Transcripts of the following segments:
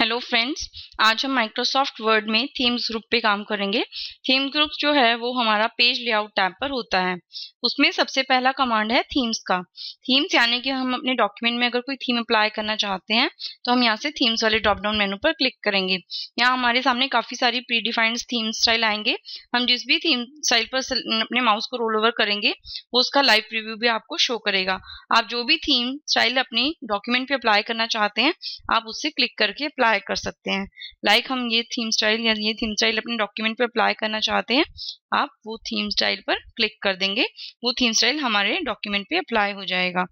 hello friends आज हम Microsoft Word में थीम्स ग्रुप पे काम करेंगे थीम ग्रुप जो है वो हमारा पेज लेआउट टैब पर होता है उसमें सबसे पहला कमांड है थीम्स का थीम्स यानी कि हम अपने डॉक्यूमेंट में अगर कोई थीम अप्लाई करना चाहते हैं तो हम यहाँ से थीम्स वाले ड्रॉप डाउन मेनू पर क्लिक करेंगे यहाँ हमारे सामने काफ़ी सारी प्रीडिफाइंड थीम स्टाइल आएंगे हम जिस भी थीम स्टाइल पर अपने माउस को रोल ओवर करेंगे वो उसका लाइव रिव्यू भी आपको शो करेगा आप जो भी थीम स्टाइल अपने डॉक्यूमेंट पे अप्लाई करना चाहते हैं आप उससे क्लिक करके अप्लाई अप्लाई कर सकते हैं लाइक like हम ये थीम स्टाइल या ये थीम स्टाइल अपने डॉक्यूमेंट पे अप्लाई करना चाहते हैं आप वो थीम स्टाइल पर क्लिक कर देंगे वो थीम स्टाइल हमारे डॉक्यूमेंट पे अप्लाई हो जाएगा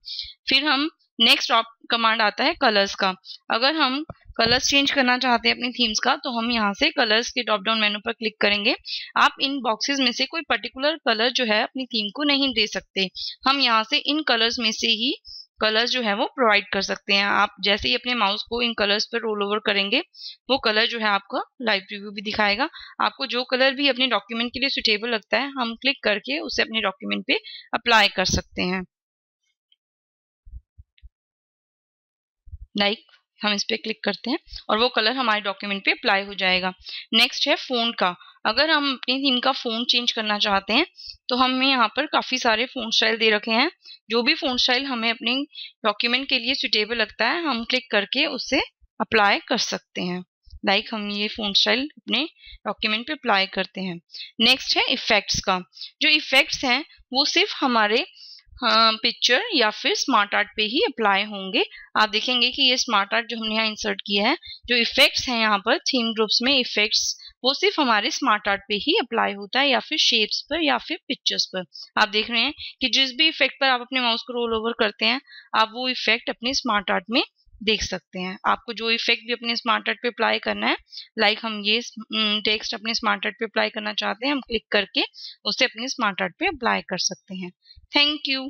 फिर हम नेक्स्ट ऑप कमांड आता है कलर्स का अगर हम कलर्स चेंज करना चाहते हैं अपनी थीम्स का तो हम यहाँ से कलर्स के टॉप डाउन मेनू पर क्लिक करेंगे आप इन बॉक्सेस में से कोई पर्टिकुलर कलर जो है अपनी थीम को नहीं दे सकते हम यहाँ से इन कलर्स में से ही कलर्स जो है वो प्रोवाइड कर सकते हैं आप जैसे ही अपने माउस को इन कलर्स पर रोल ओवर करेंगे वो कलर जो है आपका लाइव प्रीव्यू भी दिखाएगा आपको जो कलर भी अपने डॉक्यूमेंट के लिए सुटेबल लगता है हम क्लिक करके उसे अपने डॉक्यूमेंट पे अप्लाई कर सकते हैं लाइक like, हम इस पर क्लिक करते हैं और वो कलर हमारे डॉक्यूमेंट पे अप्लाई हो जाएगा नेक्स्ट है फ़ोन का अगर हम अपनी थीम का फ़ोन चेंज करना चाहते हैं तो हमें यहाँ पर काफ़ी सारे फ़ोन स्टाइल दे रखे हैं जो भी फ़ोन स्टाइल हमें अपने डॉक्यूमेंट के लिए सुटेबल लगता है हम क्लिक करके उससे अप्लाई कर सकते हैं लाइक like हम ये फोन स्टाइल अपने डॉक्यूमेंट पे अप्लाई करते हैं नेक्स्ट है इफेक्ट्स का जो इफेक्ट्स हैं वो सिर्फ हमारे पिक्चर हाँ, या फिर स्मार्ट आर्ट पे ही अप्लाई होंगे आप देखेंगे कि ये स्मार्ट आर्ट जो हमने यहाँ इंसर्ट किया है जो इफेक्ट्स हैं यहाँ पर थीम ग्रुप्स में इफेक्ट्स वो सिर्फ हमारे स्मार्ट आर्ट पे ही अप्लाई होता है या फिर शेप्स पर या फिर पिक्चर्स पर आप देख रहे हैं कि जिस भी इफेक्ट पर आप अपने माउस को रोल ओवर करते हैं आप वो इफेक्ट अपने स्मार्ट आर्ट में देख सकते हैं आपको जो इफेक्ट भी अपने स्मार्ट आर्ट पे अप्लाई करना है लाइक like हम ये टेक्स्ट हम्म, अपने स्मार्ट आर्ट पे अप्लाई करना चाहते हैं हम क्लिक करके उसे अपने स्मार्ट आर्ट पे अप्लाई कर सकते हैं थैंक यू